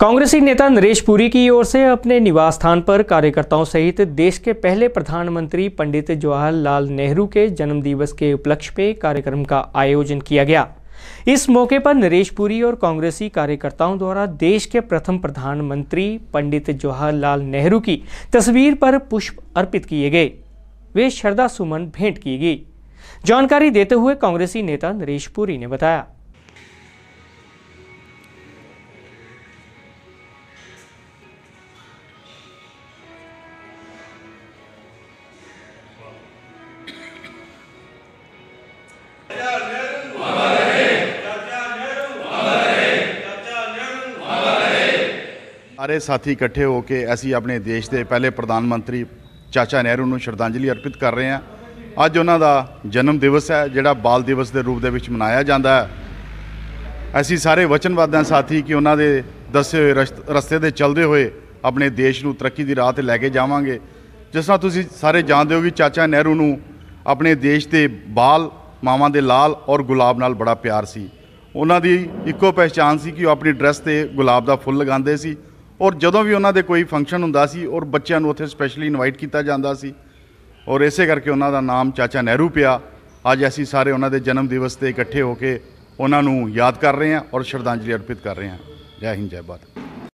कांग्रेसी नेता नरेश पुरी की ओर से अपने निवास स्थान पर कार्यकर्ताओं सहित देश के पहले प्रधानमंत्री पंडित जवाहरलाल नेहरू के जन्म दिवस के उपलक्ष्य में कार्यक्रम का आयोजन किया गया इस मौके पर नरेश पुरी और कांग्रेसी कार्यकर्ताओं द्वारा देश के प्रथम प्रधानमंत्री पंडित जवाहरलाल नेहरू की तस्वीर पर पुष्प अर्पित किए गए वे श्रद्धा सुमन भेंट की गई जानकारी देते हुए कांग्रेसी नेता नरेश पुरी ने बताया ਸਾਰੇ ਸਾਥੀ ਇਕੱਠੇ ਹੋ ਕੇ ਅਸੀਂ ਆਪਣੇ ਦੇਸ਼ ਦੇ ਪਹਿਲੇ ਪ੍ਰਧਾਨ ਮੰਤਰੀ ਚਾਚਾ ਨਹਿਰੂ ਨੂੰ ਸ਼ਰਧਾਂਜਲੀ ਅਰਪਿਤ ਕਰ ਰਹੇ ਹਾਂ ਅੱਜ ਉਹਨਾਂ ਦਾ ਜਨਮ ਦਿਵਸ ਹੈ ਜਿਹੜਾ ਬਾਲ ਦਿਵਸ ਦੇ ਰੂਪ ਦੇ ਵਿੱਚ ਮਨਾਇਆ ਜਾਂਦਾ ਹੈ ਅਸੀਂ ਸਾਰੇ ਵਚਨਵਾਦਾਂ ਸਾਥੀ ਕਿ ਉਹਨਾਂ ਦੇ ਦੱਸੇ ਹੋਏ ਰਸਤੇ ਦੇ ਚੱਲਦੇ ਹੋਏ ਆਪਣੇ ਦੇਸ਼ ਨੂੰ ਤਰੱਕੀ ਦੀ ਰਾਹ ਤੇ ਲੈ ਕੇ ਜਾਵਾਂਗੇ ਜਿਸ ਤਰ੍ਹਾਂ ਤੁਸੀਂ ਸਾਰੇ ਜਾਣਦੇ ਹੋ ਕਿ ਚਾਚਾ ਨਹਿਰੂ ਨੂੰ ਆਪਣੇ ਦੇਸ਼ ਦੇ ਬਾਲ ਮਾਵਾਂ ਦੇ ਲਾਲ ਔਰ ਗੁਲਾਬ ਨਾਲ ਬੜਾ ਪਿਆਰ ਸੀ ਉਹਨਾਂ ਦੀ ਇੱਕੋ ਪਛਾਣ ਸੀ ਕਿ ਉਹ ਆਪਣੀ ਡਰੈਸ ਤੇ ਗੁਲਾਬ ਦਾ ਫੁੱਲ ਲਗਾਉਂਦੇ ਸੀ ਔਰ ਜਦੋਂ ਵੀ ਉਹਨਾਂ ਦੇ ਕੋਈ ਫੰਕਸ਼ਨ ਹੁੰਦਾ ਸੀ ਔਰ ਬੱਚਿਆਂ ਨੂੰ ਉੱਥੇ ਸਪੈਸ਼ਲੀ ਇਨਵਾਈਟ ਕੀਤਾ ਜਾਂਦਾ ਸੀ ਔਰ ਇਸੇ ਕਰਕੇ ਉਹਨਾਂ ਦਾ ਨਾਮ ਚਾਚਾ ਨਹਿਰੂ ਪਿਆ ਅੱਜ ਅਸੀਂ ਸਾਰੇ ਉਹਨਾਂ ਦੇ ਜਨਮ ਦਿਵਸ ਤੇ ਇਕੱਠੇ ਹੋ ਕੇ ਉਹਨਾਂ ਨੂੰ ਯਾਦ ਕਰ ਰਹੇ ਹਾਂ ਔਰ ਸ਼ਰਧਾਂਜਲੀ ਅਰਪਿਤ ਕਰ ਰਹੇ ਹਾਂ ਜੈ ਹਿੰਦ ਜੈ ਭਾਰਤ